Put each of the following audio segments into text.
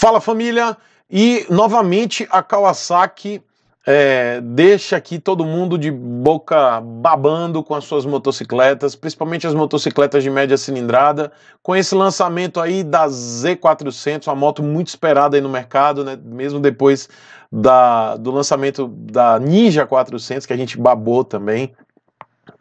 Fala família! E novamente a Kawasaki é, deixa aqui todo mundo de boca babando com as suas motocicletas, principalmente as motocicletas de média cilindrada, com esse lançamento aí da Z400, uma moto muito esperada aí no mercado, né? mesmo depois da, do lançamento da Ninja 400, que a gente babou também,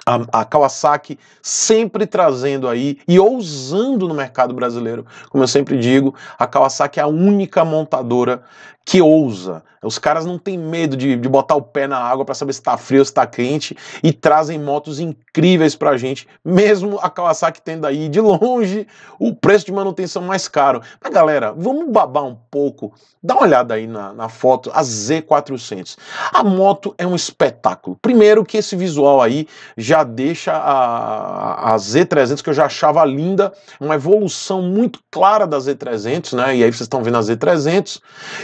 a, a, Kawasaki sempre trazendo aí e ousando no mercado brasileiro. Como eu sempre digo, a Kawasaki é a única montadora que ousa. Os caras não têm medo de, de botar o pé na água para saber se está frio ou se está quente e trazem motos incríveis para a gente, mesmo a Kawasaki tendo aí de longe o preço de manutenção mais caro. Mas galera, vamos babar um pouco, dá uma olhada aí na, na foto, a Z400. A moto é um espetáculo. Primeiro que esse visual aí já deixa a, a Z300, que eu já achava linda, uma evolução muito clara da Z300, né? E aí vocês estão vendo a Z300.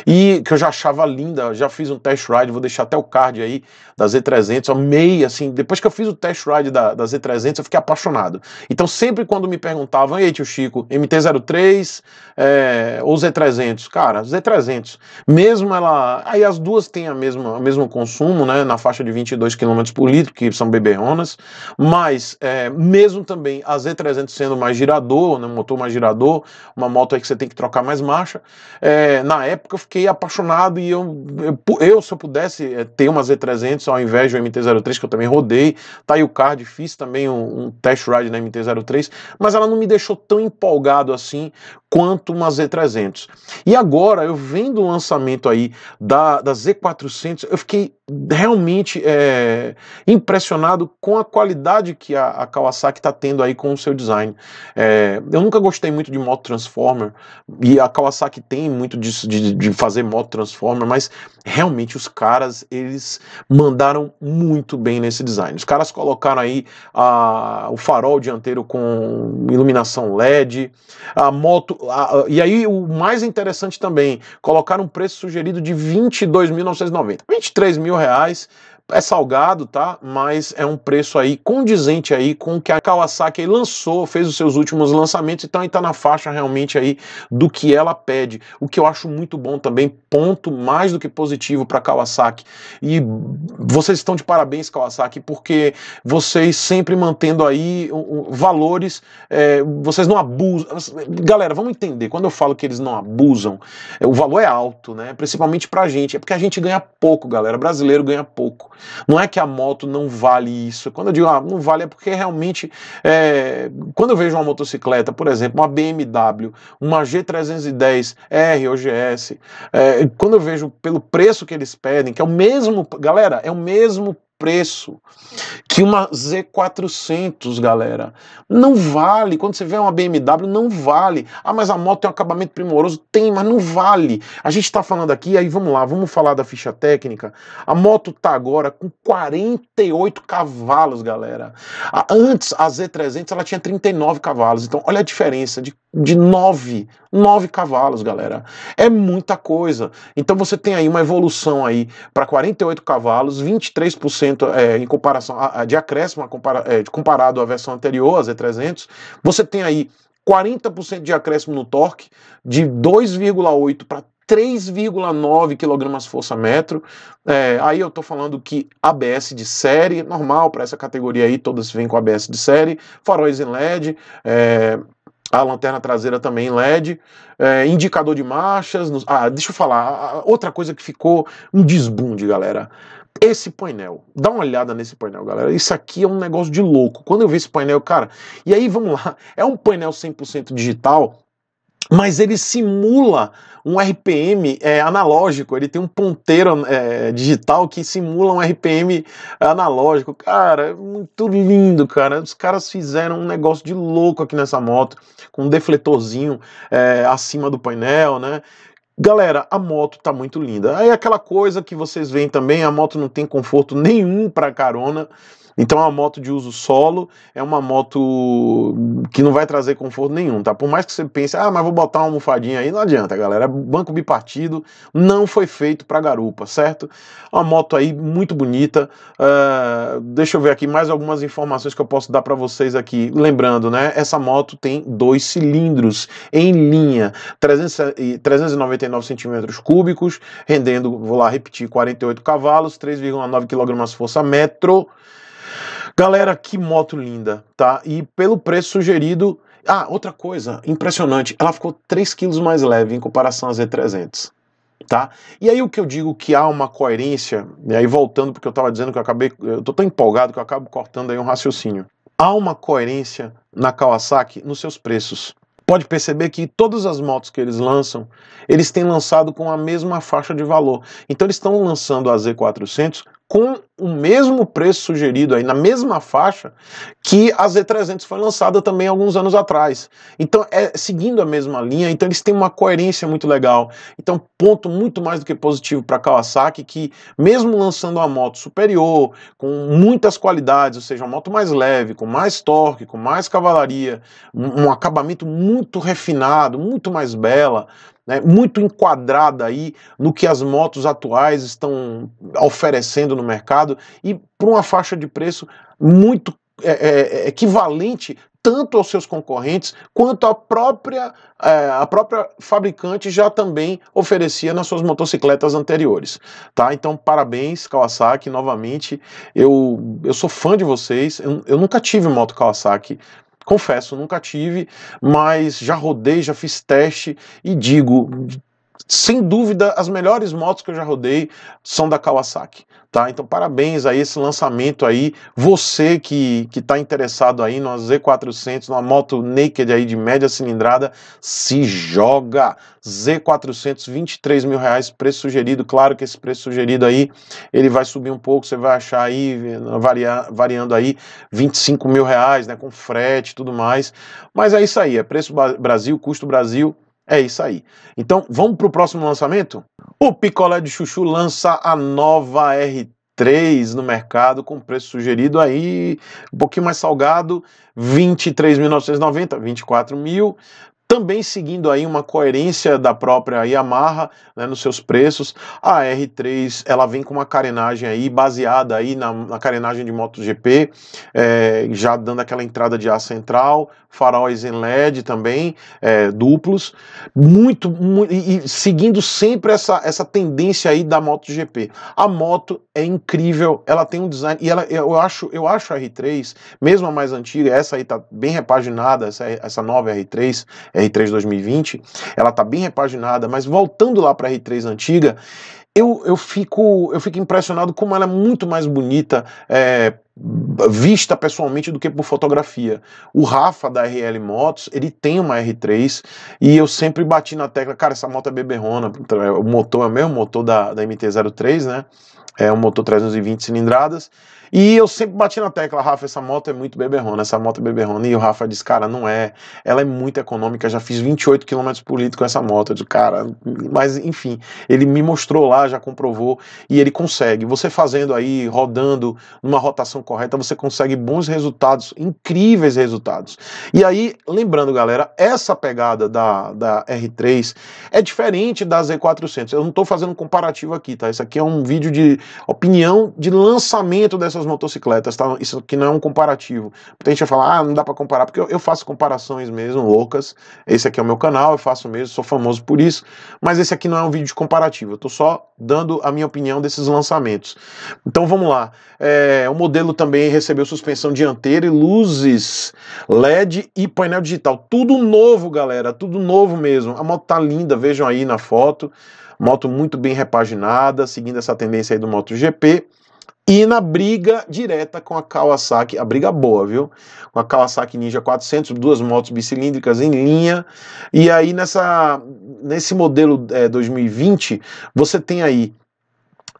E que, eu já achava linda, já fiz um test ride, vou deixar até o card aí da Z300, amei, assim, depois que eu fiz o test ride da, da Z300 eu fiquei apaixonado. Então sempre quando me perguntavam, ei tio Chico, MT-03 é, ou Z300? Cara, Z300, mesmo ela, aí as duas têm a mesma, o mesmo consumo, né, na faixa de 22 km por litro, que são beberronas, mas é, mesmo também a Z300 sendo mais girador, né, motor mais girador, uma moto aí que você tem que trocar mais marcha, é, na época eu fiquei apaixonado apaixonado e eu, eu, eu, se eu pudesse eh, ter uma Z300 ao invés de um MT-03, que eu também rodei, tá aí o card, fiz também um, um test ride na MT-03, mas ela não me deixou tão empolgado assim quanto uma Z300. E agora, eu vendo o lançamento aí da, da Z400, eu fiquei realmente é, impressionado com a qualidade que a, a Kawasaki está tendo aí com o seu design. É, eu nunca gostei muito de moto Transformer, e a Kawasaki tem muito disso, de, de fazer moto Transformer, mas realmente os caras, eles mandaram muito bem nesse design. Os caras colocaram aí a, o farol dianteiro com iluminação LED, a moto a, e aí o mais interessante também, colocar um preço sugerido de 22.990, 23 mil reais é salgado, tá? Mas é um preço aí condizente aí com o que a Kawasaki lançou, fez os seus últimos lançamentos, então aí tá na faixa realmente aí do que ela pede, o que eu acho muito bom também, ponto mais do que positivo para Kawasaki. E vocês estão de parabéns, Kawasaki, porque vocês sempre mantendo aí valores, é, vocês não abusam. Galera, vamos entender, quando eu falo que eles não abusam, é, o valor é alto, né? Principalmente pra gente, é porque a gente ganha pouco, galera. Brasileiro ganha pouco. Não é que a moto não vale isso. Quando eu digo ah, não vale, é porque realmente, é, quando eu vejo uma motocicleta, por exemplo, uma BMW, uma G310 R ou GS, é, quando eu vejo pelo preço que eles pedem, que é o mesmo, galera, é o mesmo preço que uma Z400, galera. Não vale. Quando você vê uma BMW, não vale. Ah, mas a moto tem um acabamento primoroso. Tem, mas não vale. A gente está falando aqui, aí vamos lá, vamos falar da ficha técnica. A moto tá agora com 48 cavalos, galera. antes, a Z300, ela tinha 39 cavalos. Então, olha a diferença de, de 9 9 cavalos, galera. É muita coisa. Então você tem aí uma evolução aí para 48 cavalos, 23% é, em comparação a, a de acréscimo compara, é, comparado à versão anterior, a Z300. Você tem aí 40% de acréscimo no torque, de 2,8 para 3,9 kgfm. força metro. É, aí eu tô falando que ABS de série, normal para essa categoria aí, todas vêm com ABS de série, faróis em LED, é, a lanterna traseira também LED, é, indicador de marchas. No... ah, deixa eu falar, outra coisa que ficou um desbunde, galera. Esse painel, dá uma olhada nesse painel, galera. Isso aqui é um negócio de louco. Quando eu vi esse painel, cara, e aí vamos lá, é um painel 100% digital mas ele simula um RPM é, analógico, ele tem um ponteiro é, digital que simula um RPM analógico. Cara, é muito lindo, cara. Os caras fizeram um negócio de louco aqui nessa moto, com um defletorzinho é, acima do painel, né? Galera, a moto tá muito linda. Aí é aquela coisa que vocês veem também, a moto não tem conforto nenhum para carona. Então é uma moto de uso solo, é uma moto que não vai trazer conforto nenhum, tá? Por mais que você pense, ah, mas vou botar uma almofadinha aí, não adianta, galera. Banco bipartido não foi feito para garupa, certo? Uma moto aí muito bonita. Uh, deixa eu ver aqui mais algumas informações que eu posso dar para vocês aqui. Lembrando, né? Essa moto tem dois cilindros em linha, 300, 399 centímetros cúbicos, rendendo, vou lá repetir, 48 cavalos, 3,9 kg força metro. Galera, que moto linda, tá? E pelo preço sugerido. Ah, outra coisa impressionante, ela ficou 3 kg mais leve em comparação à Z300. Tá? E aí o que eu digo que há uma coerência, e aí voltando porque eu estava dizendo que eu acabei, eu tô tão empolgado que eu acabo cortando aí um raciocínio. Há uma coerência na Kawasaki nos seus preços. Pode perceber que todas as motos que eles lançam, eles têm lançado com a mesma faixa de valor. Então eles estão lançando a Z400 com o mesmo preço sugerido aí, na mesma faixa que a Z300 foi lançada também alguns anos atrás. Então é seguindo a mesma linha, então eles têm uma coerência muito legal. Então ponto muito mais do que positivo para Kawasaki que mesmo lançando uma moto superior, com muitas qualidades, ou seja, uma moto mais leve, com mais torque, com mais cavalaria, um, um acabamento muito refinado, muito mais bela, né, muito enquadrada aí no que as motos atuais estão oferecendo no mercado e por uma faixa de preço muito é, é, é, equivalente tanto aos seus concorrentes quanto à própria, é, a própria fabricante já também oferecia nas suas motocicletas anteriores. Tá? Então, parabéns, Kawasaki, novamente. Eu, eu sou fã de vocês. Eu, eu nunca tive moto Kawasaki, Confesso, nunca tive, mas já rodei, já fiz teste e digo, sem dúvida, as melhores motos que eu já rodei são da Kawasaki. Tá? Então, parabéns a esse lançamento aí. Você que está interessado aí numa Z400, numa moto naked aí de média cilindrada, se joga! Z400, 23 mil reais, preço sugerido. Claro que esse preço sugerido aí, ele vai subir um pouco, você vai achar aí, variando aí, 25 mil reais, né, com frete e tudo mais. Mas é isso aí, é preço Brasil, custo Brasil, é isso aí. Então, vamos para o próximo lançamento? O Picolé de Chuchu lança a nova R3 no mercado com preço sugerido aí um pouquinho mais salgado, 23.990, R$ mil, também seguindo aí uma coerência da própria Yamaha né, nos seus preços. A R3 ela vem com uma carenagem aí baseada aí na, na carenagem de MotoGP, é, já dando aquela entrada de ar central, faróis em LED também é, duplos, muito, muito e, e seguindo sempre essa, essa tendência aí da MotoGP. A moto é incrível, ela tem um design e ela eu acho eu acho a R3 mesmo a mais antiga, essa aí tá bem repaginada, essa, essa nova R3 é R3 2020, ela está bem repaginada, mas voltando lá para a R3 antiga, eu, eu, fico, eu fico impressionado como ela é muito mais bonita é, vista pessoalmente do que por fotografia. O Rafa da RL Motos, ele tem uma R3 e eu sempre bati na tecla, cara, essa moto é beberrona, é, o motor é o mesmo motor da, da MT-03, né? É um motor 320 cilindradas e eu sempre bati na tecla, Rafa, essa moto é muito beberrona, essa moto é beberrona. E o Rafa disse, cara, não é. Ela é muito econômica, já fiz 28 km por litro com essa moto. Eu disse, cara, mas enfim, ele me mostrou lá, já comprovou, e ele consegue. Você fazendo aí, rodando, numa rotação correta, você consegue bons resultados, incríveis resultados. E aí, lembrando, galera, essa pegada da, da R3 é diferente da Z400. Eu não estou fazendo comparativo aqui, tá? Isso aqui é um vídeo de opinião de lançamento dessas outras motocicletas, tá? Isso aqui não é um comparativo. a gente vai falar, ah, não dá para comparar, porque eu, eu, faço comparações mesmo, loucas. Esse aqui é o meu canal, eu faço mesmo, sou famoso por isso. Mas esse aqui não é um vídeo comparativo, eu tô só dando a minha opinião desses lançamentos. Então vamos lá. É, o modelo também recebeu suspensão dianteira e luzes LED e painel digital. Tudo novo, galera, tudo novo mesmo. A moto tá linda, vejam aí na foto. Moto muito bem repaginada, seguindo essa tendência aí do MotoGP. E na briga direta com a Kawasaki, a briga boa, viu? Com a Kawasaki Ninja 400, duas motos bicilíndricas em linha. E aí nessa, nesse modelo é, 2020, você tem aí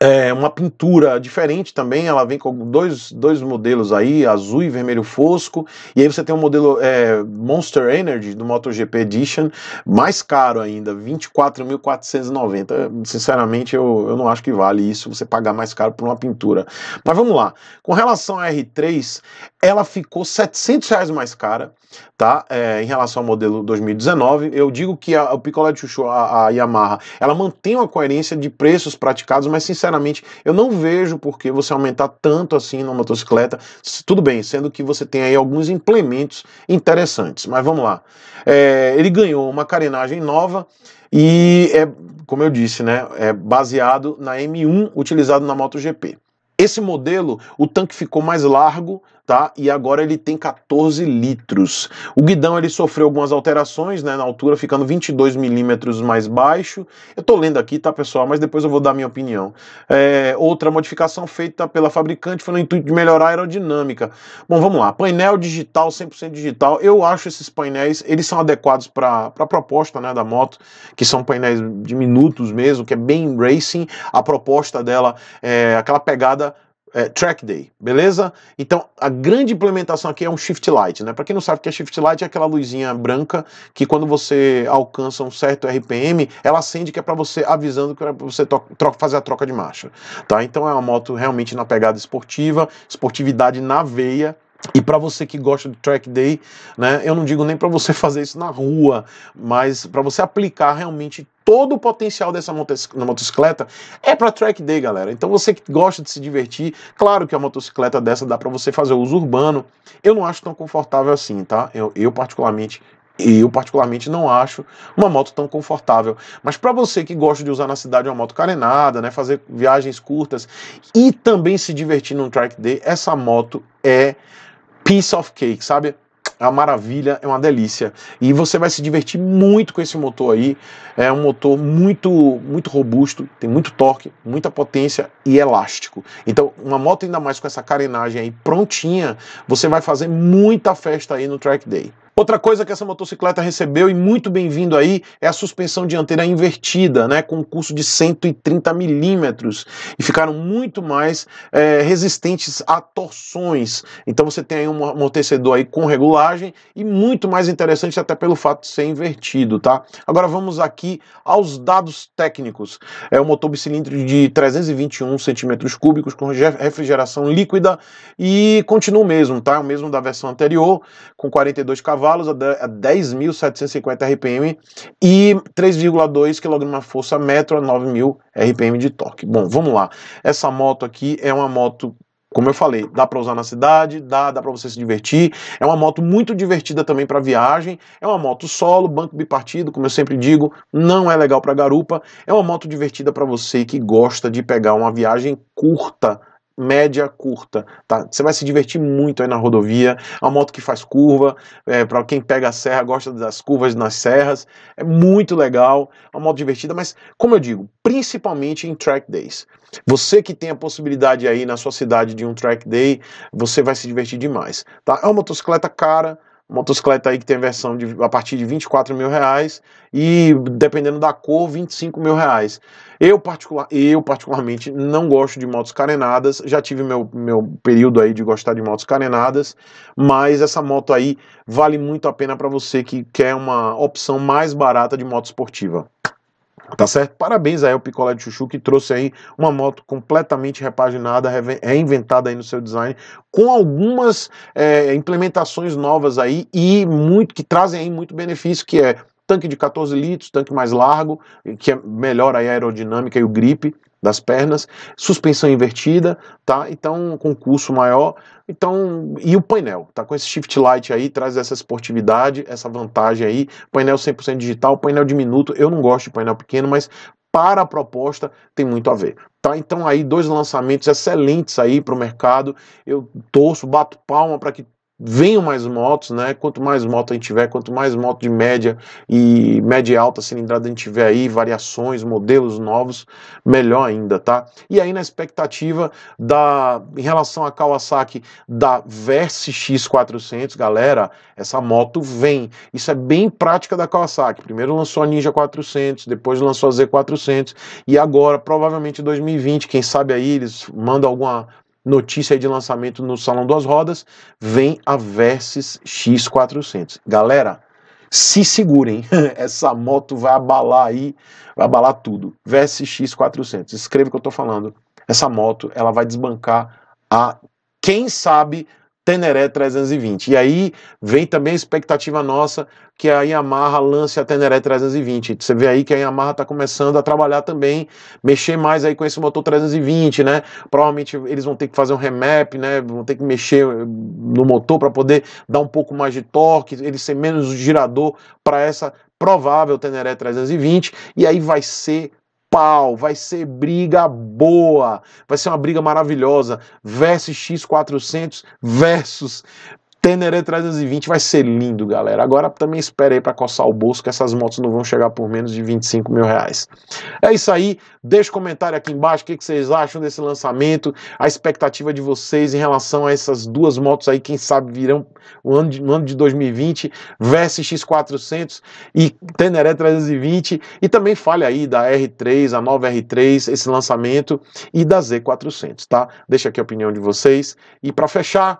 é uma pintura diferente também, ela vem com dois, dois modelos aí, azul e vermelho fosco, e aí você tem o um modelo é, Monster Energy do MotoGP Edition, mais caro ainda, 24.490. Sinceramente, eu, eu não acho que vale isso, você pagar mais caro por uma pintura. Mas vamos lá, com relação à R3, ela ficou 700 reais mais cara, tá? É, em relação ao modelo 2019. Eu digo que a, o picolé de chuchu, a, a, Yamaha, ela mantém uma coerência de preços praticados, mas sinceramente eu não vejo por que você aumentar tanto assim na motocicleta. Tudo bem, sendo que você tem aí alguns implementos interessantes. Mas vamos lá. É, ele ganhou uma carenagem nova e é, como eu disse, né? É baseado na M1 utilizado na MotoGP. Esse modelo, o tanque ficou mais largo tá? E agora ele tem 14 litros. O guidão ele sofreu algumas alterações, né, na altura ficando 22 milímetros mais baixo. Eu tô lendo aqui, tá, pessoal? Mas depois eu vou dar minha opinião. É, outra modificação feita pela fabricante foi no intuito de melhorar a aerodinâmica. Bom, vamos lá. Painel digital, 100% digital. Eu acho esses painéis, eles são adequados para a proposta, né, da moto, que são painéis diminutos mesmo, que é bem racing. A proposta dela é aquela pegada é, track day, beleza? Então a grande implementação aqui é um shift light, né? Para quem não sabe o que é shift light é aquela luzinha branca que quando você alcança um certo RPM, ela acende que é para você avisando que é para você fazer a troca de marcha, tá? Então é uma moto realmente na pegada esportiva, esportividade na veia, e para você que gosta de track day, né, eu não digo nem para você fazer isso na rua, mas para você aplicar realmente todo o potencial dessa motocicleta é para track day, galera. Então você que gosta de se divertir, claro que a motocicleta dessa dá para você fazer uso urbano. Eu não acho tão confortável assim, tá? Eu, eu particularmente e eu particularmente não acho uma moto tão confortável. Mas para você que gosta de usar na cidade uma moto carenada, né, fazer viagens curtas e também se divertir num track day, essa moto é piece of cake, sabe? É uma maravilha, é uma delícia. E você vai se divertir muito com esse motor aí. É um motor muito, muito robusto, tem muito torque, muita potência e elástico. Então, uma moto ainda mais com essa carenagem aí prontinha, você vai fazer muita festa aí no track day. Outra coisa que essa motocicleta recebeu, e muito bem-vindo aí, é a suspensão dianteira invertida, né, com um curso de 130 milímetros, e ficaram muito mais é, resistentes a torções. Então você tem aí um amortecedor aí com regulagem, e muito mais interessante até pelo fato de ser invertido, tá? Agora vamos aqui aos dados técnicos. É um motor bicilíndrico de 321 centímetros cúbicos, com refrigeração líquida, e continua o mesmo, tá? O mesmo da versão anterior, com 42 cavalos, cavalos a 10.750 RPM e 3,2 kgfm metro a 9.000 RPM de torque. Bom, vamos lá. Essa moto aqui é uma moto como eu falei, dá para usar na cidade, dá, dá para você se divertir. É uma moto muito divertida também para viagem. É uma moto solo, banco bipartido, como eu sempre digo, não é legal para garupa. É uma moto divertida para você que gosta de pegar uma viagem curta média, curta. Tá? Você vai se divertir muito aí na rodovia. É a moto que faz curva. É, para quem pega a serra, gosta das curvas nas serras. É muito legal. É uma moto divertida, mas, como eu digo, principalmente em track days. Você que tem a possibilidade aí na sua cidade de um track day, você vai se divertir demais. Tá? É uma motocicleta cara motocicleta aí que tem versão de, a partir de 24 mil reais e dependendo da cor 25 mil reais eu, particular, eu particularmente não gosto de motos carenadas já tive meu, meu período aí de gostar de motos carenadas mas essa moto aí vale muito a pena para você que quer uma opção mais barata de moto esportiva Tá certo? Parabéns aí ao Picolé de Chuchu que trouxe aí uma moto completamente repaginada, reinventada aí no seu design, com algumas é, implementações novas aí e muito que trazem aí muito benefício, que é tanque de 14 litros, tanque mais largo, que é melhor aí a aerodinâmica e o grip das pernas, suspensão invertida, tá? Então, com curso maior, então, e o painel, tá? Com esse shift light aí, traz essa esportividade, essa vantagem aí, painel 100% digital, painel diminuto, eu não gosto de painel pequeno, mas para a proposta tem muito a ver. Tá, então aí dois lançamentos excelentes aí para o mercado. Eu torço, bato palma para que venham mais motos, né? Quanto mais moto a gente tiver, quanto mais moto de média e média e alta cilindrada a gente tiver aí, variações, modelos novos, melhor ainda, tá? E aí na expectativa da em relação à Kawasaki da Versi X400, galera, essa moto vem. Isso é bem prática da Kawasaki. Primeiro lançou a Ninja 400, depois lançou a Z400 e agora provavelmente 2020, quem sabe aí eles mandam alguma notícia de lançamento no Salão das Rodas, vem a Versys X400. Galera, se segurem, essa moto vai abalar aí, vai abalar tudo. Versys X400, escreva o que eu estou falando. Essa moto, ela vai desbancar a, quem sabe, Teneré 320. E aí vem também a expectativa nossa que a Yamaha lance a Teneré 320. Você vê aí que a Yamaha está começando a trabalhar também, mexer mais aí com esse motor 320, né? Provavelmente eles vão ter que fazer um remap, né? Vão ter que mexer eh, no motor para poder dar um pouco mais de torque, ele ser menos girador para essa provável Teneré 320. E aí vai ser pau, vai ser briga boa, vai ser uma briga maravilhosa. Versus X400 versus Teneré 320 vai ser lindo, galera. Agora também espere aí para coçar o bolso, que essas motos não vão chegar por menos de 25 mil reais. É isso aí. Deixe um comentário aqui embaixo o que, que vocês acham desse lançamento, a expectativa de vocês em relação a essas duas motos aí, quem sabe virão no ano de, no ano de 2020, Versa X400 e Teneré 320. E também fale aí da R3, a nova R3, esse lançamento e da Z400, tá? Deixa aqui a opinião de vocês. E para fechar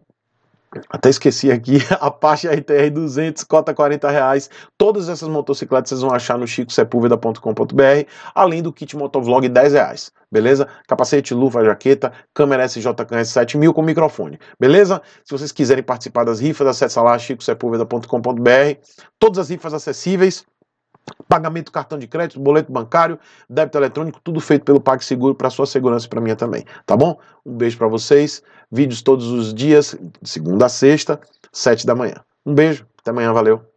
Até esqueci aqui, Apache RTR 200, cota 40 reais. Todas essas motocicletas vocês vão achar no chicosepulveda.com.br, além do kit motovlog 10 reais, beleza? Capacete, luva, jaqueta, câmera SJKS 7000 com microfone, beleza? Se vocês quiserem participar das rifas, acessa lá chicosepulveda.com.br. Todas as rifas acessíveis, Pagamento do cartão de crédito, boleto bancário, débito eletrônico, tudo feito pelo PagSeguro para sua segurança e para minha também, tá bom? Um beijo para vocês. Vídeos todos os dias, segunda a sexta, sete da manhã. Um beijo, até amanhã, valeu.